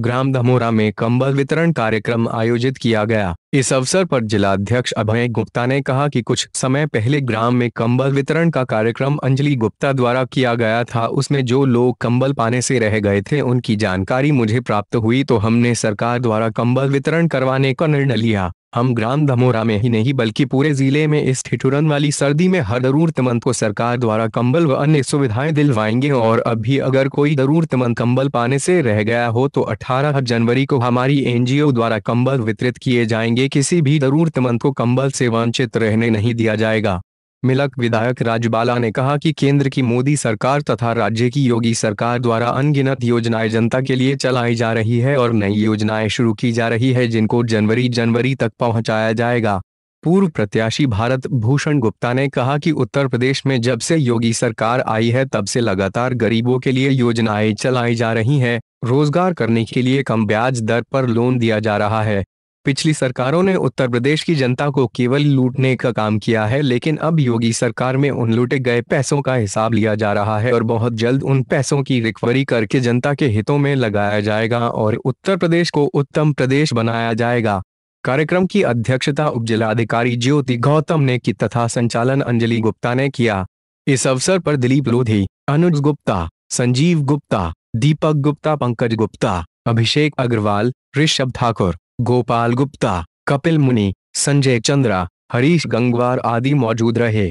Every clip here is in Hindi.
ग्राम धमोरा में कंबल वितरण कार्यक्रम आयोजित किया गया इस अवसर पर जिलाध्यक्ष अभय गुप्ता ने कहा कि कुछ समय पहले ग्राम में कंबल वितरण का कार्यक्रम अंजलि गुप्ता द्वारा किया गया था उसमें जो लोग कंबल पाने से रह गए थे उनकी जानकारी मुझे प्राप्त हुई तो हमने सरकार द्वारा कंबल वितरण करवाने का निर्णय लिया हम ग्राम धमोरा में ही नहीं बल्कि पूरे जिले में इस ठिठुरन वाली सर्दी में हर जरूरतमंद को सरकार द्वारा कंबल व अन्य सुविधाएं दिलवाएंगे और अभी अगर कोई जरूरतमंद कंबल पाने से रह गया हो तो 18 जनवरी को हमारी एनजीओ द्वारा कंबल वितरित किए जाएंगे किसी भी जरूरतमंद को कंबल से वंचित रहने नहीं दिया जाएगा मिलक विधायक राजबाला ने कहा कि केंद्र की मोदी सरकार तथा राज्य की योगी सरकार द्वारा अनगिनत योजनाएं जनता के लिए चलाई जा रही है और नई योजनाएं शुरू की जा रही है जिनको जनवरी जनवरी तक पहुंचाया जाएगा पूर्व प्रत्याशी भारत भूषण गुप्ता ने कहा कि उत्तर प्रदेश में जब से योगी सरकार आई है तब से लगातार गरीबों के लिए योजनाएं चलाई जा रही हैं रोजगार करने के लिए कम ब्याज दर पर लोन दिया जा रहा है पिछली सरकारों ने उत्तर प्रदेश की जनता को केवल लूटने का काम किया है लेकिन अब योगी सरकार में उन लूटे गए पैसों का हिसाब लिया जा रहा है और बहुत जल्द उन पैसों की रिकवरी करके जनता के हितों में लगाया जाएगा और उत्तर प्रदेश को उत्तम प्रदेश बनाया जाएगा कार्यक्रम की अध्यक्षता उपजिलाधिकारी ज्योति गौतम ने की तथा संचालन अंजलि गुप्ता ने किया इस अवसर पर दिलीप लोधी अनुज गुप्ता संजीव गुप्ता दीपक गुप्ता पंकज गुप्ता अभिषेक अग्रवाल ऋषभ ठाकुर गोपाल गुप्ता कपिल मुनि संजय चंद्रा हरीश गंगवार आदि मौजूद रहे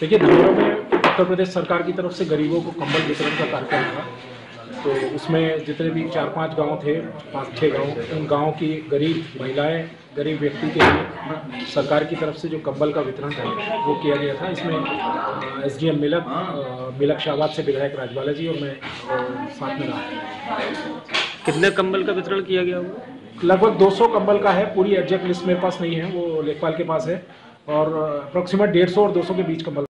देखिए धनोरा में उत्तर प्रदेश सरकार की तरफ से गरीबों को कंबल वितरण का कार्यक्रम था तो उसमें जितने भी चार पांच गांव थे पाँच छः गांव उन गांव की गरीब महिलाएं गरीब व्यक्ति के लिए सरकार की तरफ से जो कंबल का वितरण था वो किया गया था इसमें S D M Milak Milak Shahabad से विधायक राजबाला जी और मैं साथ में रहा कितने कंबल का वितरण किया गया होगा लगभग 200 कंबल का है पूरी एग्जैक्ट लिस्ट मेरे पास नहीं है वो लेखपाल के पास है और अप्रोक्सीमेट डेढ़ सौ और दो के बीच कंबल